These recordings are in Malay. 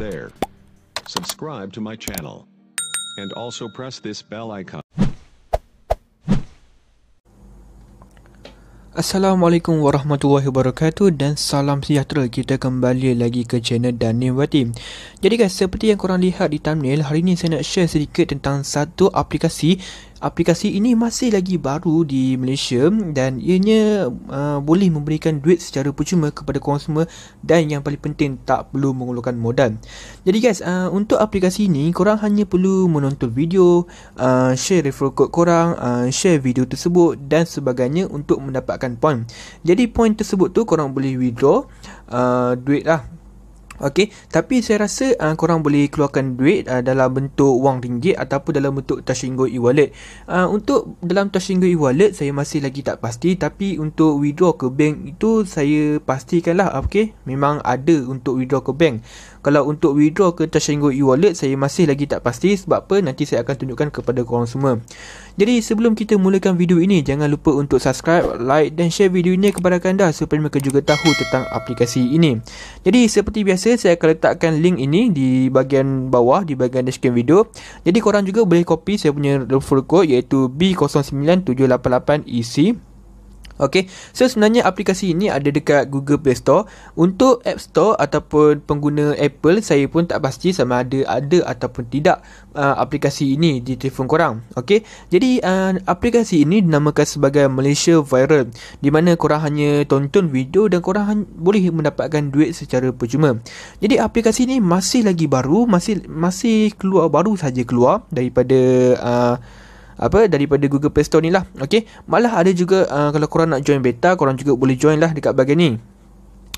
there. Subscribe to my channel. And also press this bell icon. Assalamualaikum warahmatullahi wabarakatuh dan salam sejahtera. Kita kembali lagi ke channel Daniel Wati. Jadi guys, seperti yang korang lihat di thumbnail, hari ini saya nak share sedikit tentang satu aplikasi aplikasi ini masih lagi baru di Malaysia dan ianya uh, boleh memberikan duit secara percuma kepada konsumer dan yang paling penting tak perlu mengeluarkan modal. Jadi guys, uh, untuk aplikasi ini korang hanya perlu menonton video, uh, share referral code korang, uh, share video tersebut dan sebagainya untuk mendapatkan point. Jadi point tersebut tu korang boleh withdraw uh, duit lah Okey, tapi saya rasa uh, korang boleh keluarkan duit uh, dalam bentuk wang ringgit ataupun dalam bentuk Tashingo e-wallet. Uh, untuk dalam Tashingo e-wallet saya masih lagi tak pasti tapi untuk withdraw ke bank itu saya pastikanlah okey, memang ada untuk withdraw ke bank. Kalau untuk withdraw ke Tashingo e-wallet saya masih lagi tak pasti sebab apa nanti saya akan tunjukkan kepada korang semua. Jadi sebelum kita mulakan video ini, jangan lupa untuk subscribe, like dan share video ini kepada anda supaya mereka juga tahu tentang aplikasi ini. Jadi seperti biasa, saya akan letakkan link ini di bahagian bawah, di bahagian deskripsi video. Jadi korang juga boleh copy saya punya referral code iaitu B09788EC. Okay So sebenarnya aplikasi ini ada dekat Google Play Store Untuk App Store ataupun pengguna Apple Saya pun tak pasti sama ada ada ataupun tidak uh, Aplikasi ini di telefon korang Okay Jadi uh, aplikasi ini dinamakan sebagai Malaysia Viral Di mana korang hanya tonton video Dan korang boleh mendapatkan duit secara percuma Jadi aplikasi ini masih lagi baru Masih masih keluar baru saja keluar Daripada uh, apa daripada Google Play Store ni lah okey malah ada juga uh, kalau korang nak join beta korang juga boleh join lah dekat bahagian ni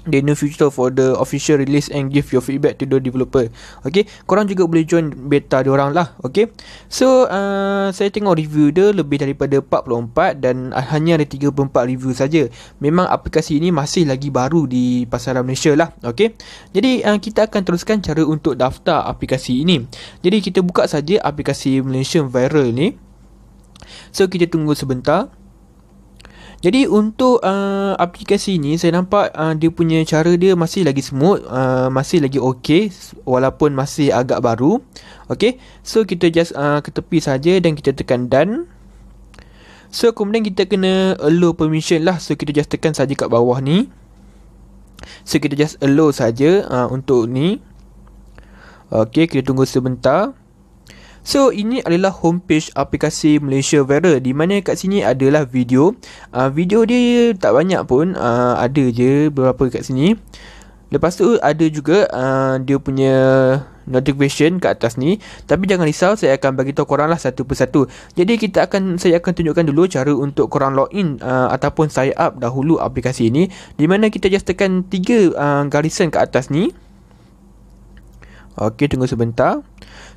the new feature for the official release and give your feedback to the developer ok korang juga boleh join beta diorang lah ok so uh, saya tengok review dia lebih daripada 44 dan hanya ada 34 review saja. memang aplikasi ini masih lagi baru di pasaran Malaysia lah ok jadi uh, kita akan teruskan cara untuk daftar aplikasi ini jadi kita buka saja aplikasi Malaysian Viral ni So kita tunggu sebentar jadi untuk uh, aplikasi ni saya nampak uh, dia punya cara dia masih lagi smooth, uh, masih lagi okey walaupun masih agak baru. Okey. So kita just uh, ke tepi saja dan kita tekan done. So kemudian kita kena allow permission lah. So kita just tekan saja kat bawah ni. So kita just allow saja uh, untuk ni. Okey, kita tunggu sebentar. So ini adalah homepage aplikasi Malaysia Viral di mana kat sini adalah video. Uh, video dia tak banyak pun, uh, ada je beberapa kat sini. Lepas tu ada juga uh, dia punya notification kat atas ni. Tapi jangan risau, saya akan bagi tahu korang lah satu persatu. Jadi kita akan saya akan tunjukkan dulu cara untuk korang login uh, ataupun sign up dahulu aplikasi ini di mana kita just tekan tiga uh, garisan kat atas ni. Okey, tunggu sebentar.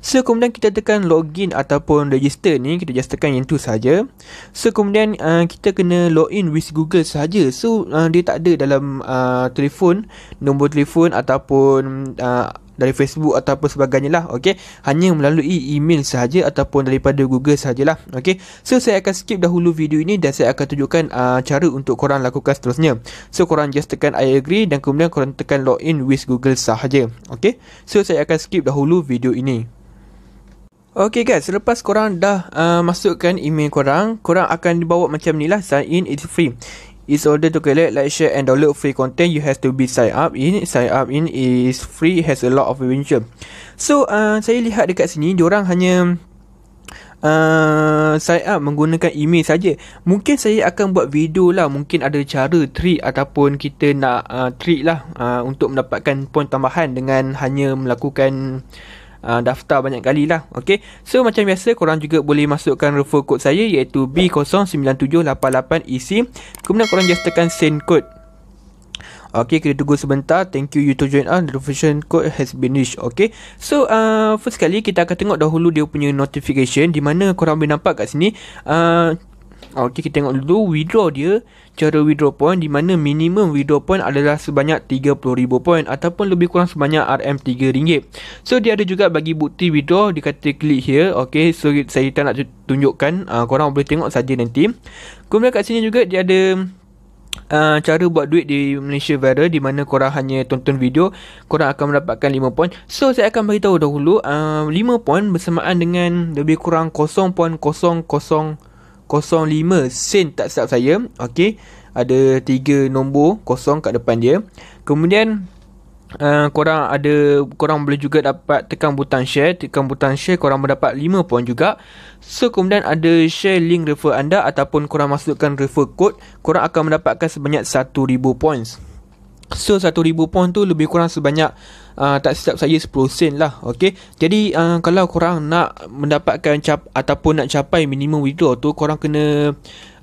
So kemudian kita tekan login ataupun register ni kita just tekan yang tu saja. So kemudian uh, kita kena login with Google saja. So uh, dia tak ada dalam uh, telefon nombor telefon ataupun uh, dari Facebook ataupun sebagainya lah okay? Hanya melalui email sahaja Ataupun daripada Google sahaja lah. okay? So saya akan skip dahulu video ini Dan saya akan tunjukkan uh, cara untuk korang lakukan seterusnya So korang just tekan I agree Dan kemudian korang tekan login with Google sahaja okay? So saya akan skip dahulu video ini Okay guys, selepas korang dah uh, masukkan email korang, korang akan dibawa macam ni lah, sign in it's free. It's order to collect, like, share and download free content, you have to be sign up in. Sign up in is free, has a lot of adventure. So, uh, saya lihat dekat sini, diorang hanya uh, sign up menggunakan email saja. Mungkin saya akan buat video lah, mungkin ada cara trick ataupun kita nak uh, trick lah uh, untuk mendapatkan poin tambahan dengan hanya melakukan uh, uh, daftar banyak kali lah. Okay. So macam biasa korang juga boleh masukkan referral code saya iaitu B09788 isi. Kemudian korang just tekan send code. Okay, kita tunggu sebentar. Thank you you to join us. The refreshment code has been reached. Okay. So, uh, first kali kita akan tengok dahulu dia punya notification. Di mana korang boleh nampak kat sini. Uh, Ah, okey kita tengok dulu withdraw dia cara withdraw point di mana minimum withdraw point adalah sebanyak 30000 point ataupun lebih kurang sebanyak RM3. So dia ada juga bagi bukti withdraw dikata klik here. Okey so saya tak nak tunjukkan uh, korang boleh tengok saja nanti. Kemudian kat sini juga dia ada Uh, cara buat duit di Malaysia Viral di mana korang hanya tonton video korang akan mendapatkan 5 point so saya akan beritahu dahulu uh, 5 point bersamaan dengan lebih kurang 0.000 05 sen tak silap saya okey ada tiga nombor kosong kat depan dia kemudian uh, korang ada korang boleh juga dapat tekan butang share tekan butang share korang mendapat 5 poin juga so kemudian ada share link refer anda ataupun korang masukkan refer code korang akan mendapatkan sebanyak 1000 points So 1000 pound tu lebih kurang sebanyak uh, tak silap saya 10 sen lah okay? Jadi uh, kalau korang nak mendapatkan cap ataupun nak capai minimum withdraw tu korang kena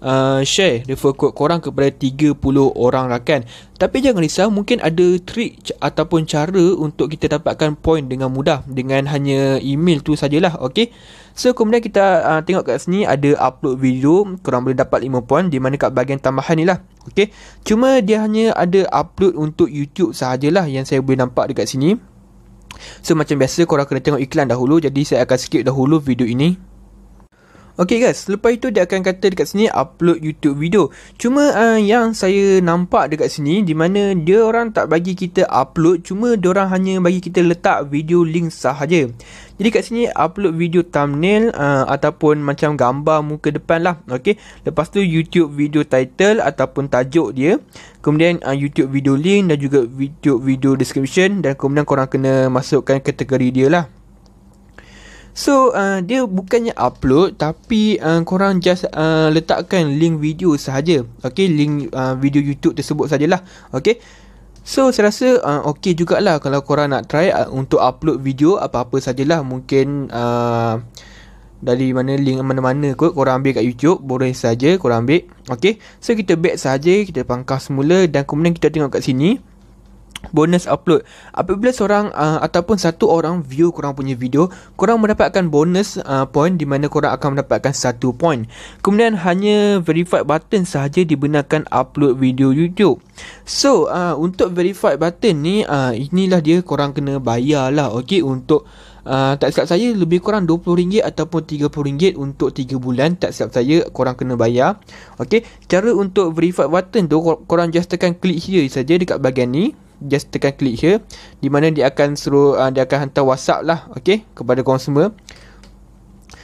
Uh, share referral code korang kepada 30 orang rakan tapi jangan risau mungkin ada trik ataupun cara untuk kita dapatkan point dengan mudah dengan hanya email tu sajalah okey so kemudian kita uh, tengok kat sini ada upload video korang boleh dapat 5 point di mana kat bahagian tambahan ni lah okey cuma dia hanya ada upload untuk YouTube sajalah yang saya boleh nampak dekat sini So macam biasa korang kena tengok iklan dahulu Jadi saya akan skip dahulu video ini Okay guys, selepas itu dia akan kata dekat sini upload YouTube video. Cuma uh, yang saya nampak dekat sini di mana dia orang tak bagi kita upload, cuma dia orang hanya bagi kita letak video link sahaja. Jadi kat sini upload video thumbnail uh, ataupun macam gambar muka depan lah. Okay. Lepas tu YouTube video title ataupun tajuk dia. Kemudian uh, YouTube video link dan juga YouTube video description. Dan kemudian korang kena masukkan kategori dia lah. So uh, dia bukannya upload tapi uh, korang just uh, letakkan link video sahaja. Okay link uh, video YouTube tersebut sajalah. Okay. So saya rasa uh, okay jugalah kalau korang nak try uh, untuk upload video apa-apa sajalah. Mungkin uh, dari mana link mana-mana kot korang ambil kat YouTube boleh saja korang ambil. Okay. So kita back saja kita pangkas semula dan kemudian kita tengok kat sini bonus upload apabila seorang uh, ataupun satu orang view korang punya video korang mendapatkan bonus uh, point di mana korang akan mendapatkan satu point kemudian hanya verified button sahaja dibenarkan upload video YouTube so uh, untuk verified button ni uh, inilah dia korang kena bayar lah okey untuk uh, tak silap saya lebih kurang RM20 ataupun RM30 untuk 3 bulan tak silap saya korang kena bayar okey cara untuk verified button tu kor- korang just tekan klik here saja dekat bahagian ni just tekan klik here di mana dia akan suruh uh, dia akan hantar WhatsApp lah okey kepada consumer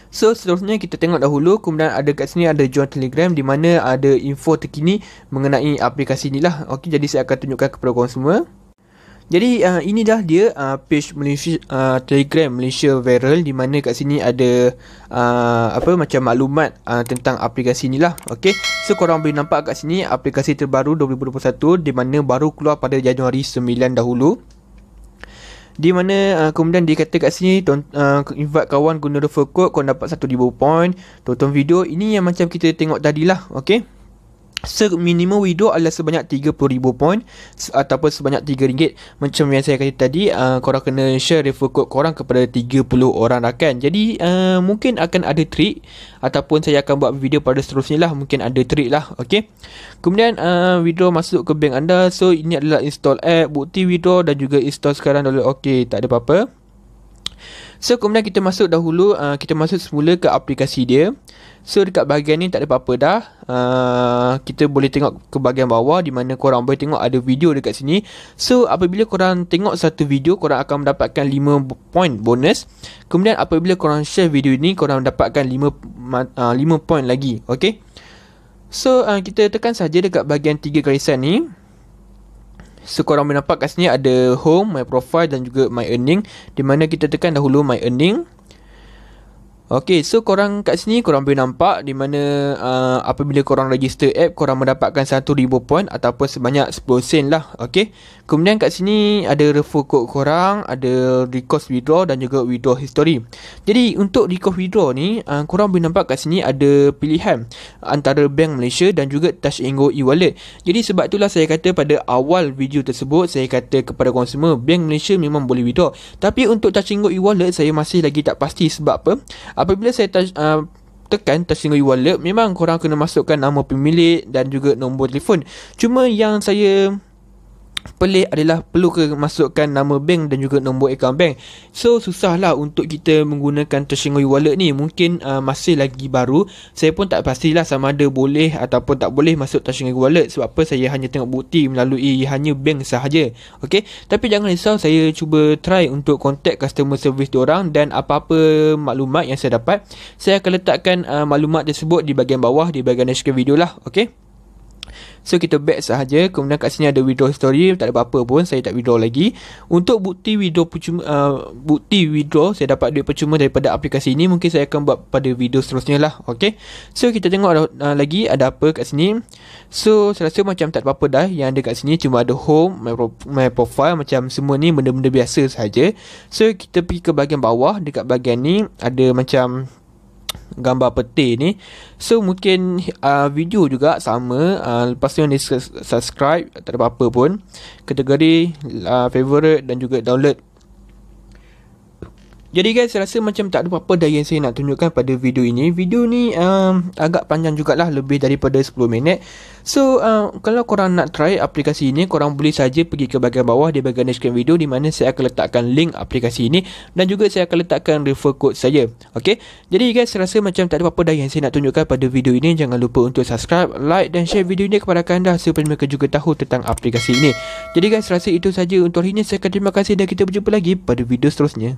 So seterusnya kita tengok dahulu kemudian ada kat sini ada join telegram di mana ada info terkini mengenai aplikasi ni lah. Okey jadi saya akan tunjukkan kepada korang semua. Jadi uh, ini dah dia uh, page Malaysia, uh, Telegram Malaysia Viral di mana kat sini ada uh, apa macam maklumat uh, tentang aplikasi ni lah. Okay. So korang boleh nampak kat sini aplikasi terbaru 2021 di mana baru keluar pada Januari 9 dahulu. Di mana uh, kemudian dia kata kat sini uh, invite kawan guna referral code korang dapat 1000 point. Tonton video ini yang macam kita tengok tadi lah. Okay. Minimum Wido adalah sebanyak RM30,000 point Ataupun sebanyak RM3 Macam yang saya kata tadi uh, Korang kena share referral code korang kepada 30 orang rakan Jadi uh, mungkin akan ada trik Ataupun saya akan buat video pada seterusnya lah Mungkin ada trik lah okay? Kemudian uh, withdraw masuk ke bank anda So ini adalah install app Bukti Wido dan juga install sekarang dulu Okey, tak ada apa-apa So kemudian kita masuk dahulu uh, Kita masuk semula ke aplikasi dia So dekat bahagian ni tak ada apa-apa dah uh, Kita boleh tengok ke bahagian bawah Di mana korang boleh tengok ada video dekat sini So apabila korang tengok satu video Korang akan mendapatkan 5 point bonus Kemudian apabila korang share video ni Korang mendapatkan 5, uh, 5 point lagi Okay So uh, kita tekan saja dekat bahagian 3 garisan ni So korang boleh nampak kat sini ada home, my profile dan juga my earning Di mana kita tekan dahulu my earning Okay, so korang kat sini korang boleh nampak di mana uh, apabila korang register app, korang mendapatkan rm point ataupun sebanyak rm sen lah. Okay, kemudian kat sini ada referral code korang, ada request withdraw dan juga withdraw history. Jadi, untuk request withdraw ni, uh, korang boleh nampak kat sini ada pilihan antara Bank Malaysia dan juga Touch Go e-wallet. Jadi, sebab itulah saya kata pada awal video tersebut, saya kata kepada korang semua, Bank Malaysia memang boleh withdraw. Tapi untuk Touch Go e-wallet, saya masih lagi tak pasti sebab apa. Apabila saya touch, uh, tekan tersinggung wallet, memang korang kena masukkan nama pemilik dan juga nombor telefon. Cuma yang saya pelik adalah perlu ke masukkan nama bank dan juga nombor akaun bank. So susahlah untuk kita menggunakan Toshinoi Wallet ni. Mungkin uh, masih lagi baru. Saya pun tak pastilah sama ada boleh ataupun tak boleh masuk Toshinoi Wallet sebab apa saya hanya tengok bukti melalui hanya bank sahaja. Okey. Tapi jangan risau saya cuba try untuk contact customer service orang dan apa-apa maklumat yang saya dapat saya akan letakkan uh, maklumat tersebut di bahagian bawah di bahagian deskripsi video lah. Okey. So kita back sahaja Kemudian kat sini ada withdraw story Tak ada apa-apa pun Saya tak withdraw lagi Untuk bukti withdraw percuma, uh, Bukti withdraw Saya dapat duit percuma Daripada aplikasi ini Mungkin saya akan buat Pada video seterusnya lah Okay So kita tengok uh, lagi Ada apa kat sini So saya rasa macam tak apa-apa dah Yang ada kat sini Cuma ada home My, pro- my profile Macam semua ni Benda-benda biasa sahaja So kita pergi ke bahagian bawah Dekat bahagian ni Ada macam gambar peti ni so mungkin uh, video juga sama uh, lepas tu yang subscribe tak ada apa-apa pun kategori uh, favorite dan juga download jadi guys, saya rasa macam tak ada apa-apa dah yang saya nak tunjukkan pada video ini. Video ni um, agak panjang jugalah, lebih daripada 10 minit. So, uh, kalau korang nak try aplikasi ini, korang boleh saja pergi ke bahagian bawah di bahagian description video di mana saya akan letakkan link aplikasi ini dan juga saya akan letakkan refer code saja. Okay? Jadi guys, saya rasa macam tak ada apa-apa dah yang saya nak tunjukkan pada video ini. Jangan lupa untuk subscribe, like dan share video ini kepada anda supaya mereka juga tahu tentang aplikasi ini. Jadi guys, saya rasa itu saja untuk hari ini. Saya akan terima kasih dan kita berjumpa lagi pada video seterusnya.